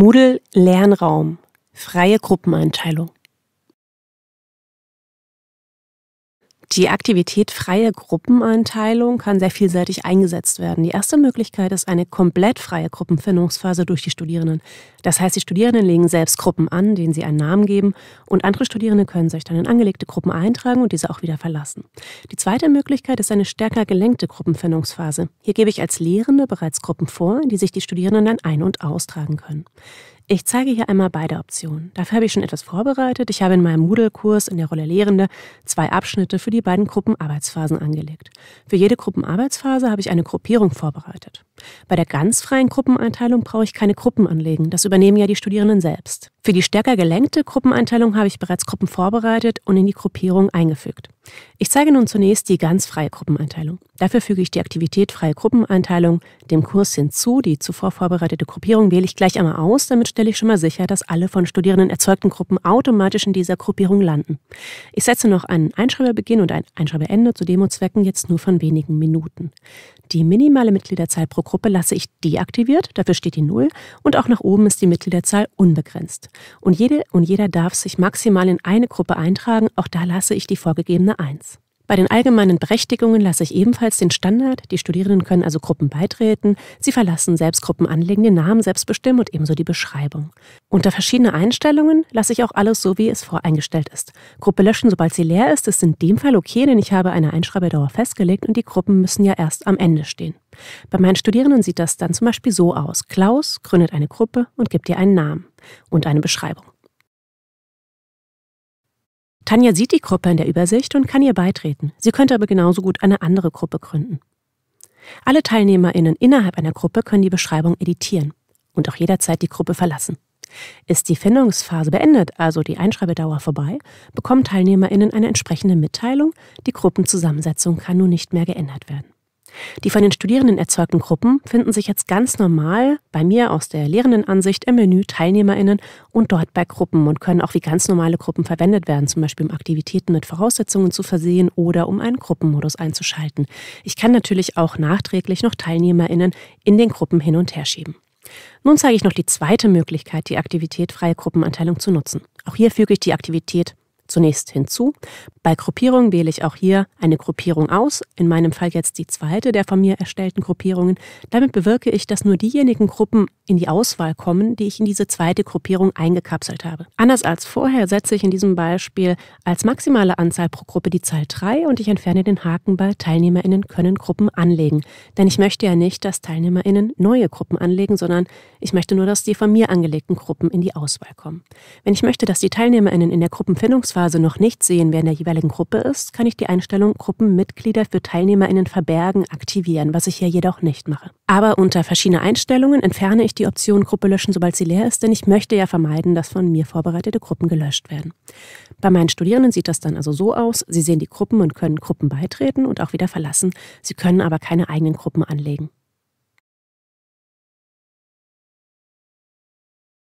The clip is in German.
Moodle Lernraum. Freie Gruppeneinteilung. Die Aktivität freie Gruppeneinteilung kann sehr vielseitig eingesetzt werden. Die erste Möglichkeit ist eine komplett freie Gruppenfindungsphase durch die Studierenden. Das heißt, die Studierenden legen selbst Gruppen an, denen sie einen Namen geben, und andere Studierende können sich dann in angelegte Gruppen eintragen und diese auch wieder verlassen. Die zweite Möglichkeit ist eine stärker gelenkte Gruppenfindungsphase. Hier gebe ich als Lehrende bereits Gruppen vor, in die sich die Studierenden dann ein- und austragen können. Ich zeige hier einmal beide Optionen. Dafür habe ich schon etwas vorbereitet. Ich habe in meinem Moodle-Kurs in der Rolle Lehrende zwei Abschnitte für die beiden Gruppenarbeitsphasen angelegt. Für jede Gruppenarbeitsphase habe ich eine Gruppierung vorbereitet. Bei der ganz freien Gruppeneinteilung brauche ich keine Gruppen anlegen. Das übernehmen ja die Studierenden selbst. Für die stärker gelenkte Gruppeneinteilung habe ich bereits Gruppen vorbereitet und in die Gruppierung eingefügt. Ich zeige nun zunächst die ganz freie Gruppeneinteilung. Dafür füge ich die Aktivität freie Gruppeneinteilung dem Kurs hinzu. Die zuvor vorbereitete Gruppierung wähle ich gleich einmal aus. Damit stelle ich schon mal sicher, dass alle von Studierenden erzeugten Gruppen automatisch in dieser Gruppierung landen. Ich setze noch einen Einschreiberbeginn und ein Einschreiberende zu Demozwecken jetzt nur von wenigen Minuten. Die minimale Mitgliederzahl pro Gruppe lasse ich deaktiviert. Dafür steht die Null. Und auch nach oben ist ist die Mitgliederzahl unbegrenzt. Und jede und jeder darf sich maximal in eine Gruppe eintragen, auch da lasse ich die vorgegebene 1. Bei den allgemeinen Berechtigungen lasse ich ebenfalls den Standard. Die Studierenden können also Gruppen beitreten, sie verlassen, selbst Gruppen anlegen, den Namen selbst bestimmen und ebenso die Beschreibung. Unter verschiedene Einstellungen lasse ich auch alles so, wie es voreingestellt ist. Gruppe löschen, sobald sie leer ist, ist in dem Fall okay, denn ich habe eine Einschreibedauer festgelegt und die Gruppen müssen ja erst am Ende stehen. Bei meinen Studierenden sieht das dann zum Beispiel so aus. Klaus gründet eine Gruppe und gibt ihr einen Namen und eine Beschreibung. Tanja sieht die Gruppe in der Übersicht und kann ihr beitreten. Sie könnte aber genauso gut eine andere Gruppe gründen. Alle TeilnehmerInnen innerhalb einer Gruppe können die Beschreibung editieren und auch jederzeit die Gruppe verlassen. Ist die Findungsphase beendet, also die Einschreibedauer vorbei, bekommen TeilnehmerInnen eine entsprechende Mitteilung. Die Gruppenzusammensetzung kann nun nicht mehr geändert werden. Die von den Studierenden erzeugten Gruppen finden sich jetzt ganz normal bei mir aus der Lehrendenansicht im Menü TeilnehmerInnen und dort bei Gruppen und können auch wie ganz normale Gruppen verwendet werden, zum Beispiel um Aktivitäten mit Voraussetzungen zu versehen oder um einen Gruppenmodus einzuschalten. Ich kann natürlich auch nachträglich noch TeilnehmerInnen in den Gruppen hin und her schieben. Nun zeige ich noch die zweite Möglichkeit, die Aktivität freie Gruppenanteilung zu nutzen. Auch hier füge ich die Aktivität zunächst hinzu. Bei Gruppierungen wähle ich auch hier eine Gruppierung aus, in meinem Fall jetzt die zweite der von mir erstellten Gruppierungen. Damit bewirke ich, dass nur diejenigen Gruppen in die Auswahl kommen, die ich in diese zweite Gruppierung eingekapselt habe. Anders als vorher setze ich in diesem Beispiel als maximale Anzahl pro Gruppe die Zahl 3 und ich entferne den Haken bei Teilnehmerinnen können Gruppen anlegen. Denn ich möchte ja nicht, dass Teilnehmerinnen neue Gruppen anlegen, sondern ich möchte nur, dass die von mir angelegten Gruppen in die Auswahl kommen. Wenn ich möchte, dass die Teilnehmerinnen in der Gruppenfindungsphase Testphase noch nicht sehen, wer in der jeweiligen Gruppe ist, kann ich die Einstellung Gruppenmitglieder für TeilnehmerInnen verbergen aktivieren, was ich hier jedoch nicht mache. Aber unter verschiedene Einstellungen entferne ich die Option Gruppe löschen, sobald sie leer ist, denn ich möchte ja vermeiden, dass von mir vorbereitete Gruppen gelöscht werden. Bei meinen Studierenden sieht das dann also so aus, sie sehen die Gruppen und können Gruppen beitreten und auch wieder verlassen. Sie können aber keine eigenen Gruppen anlegen.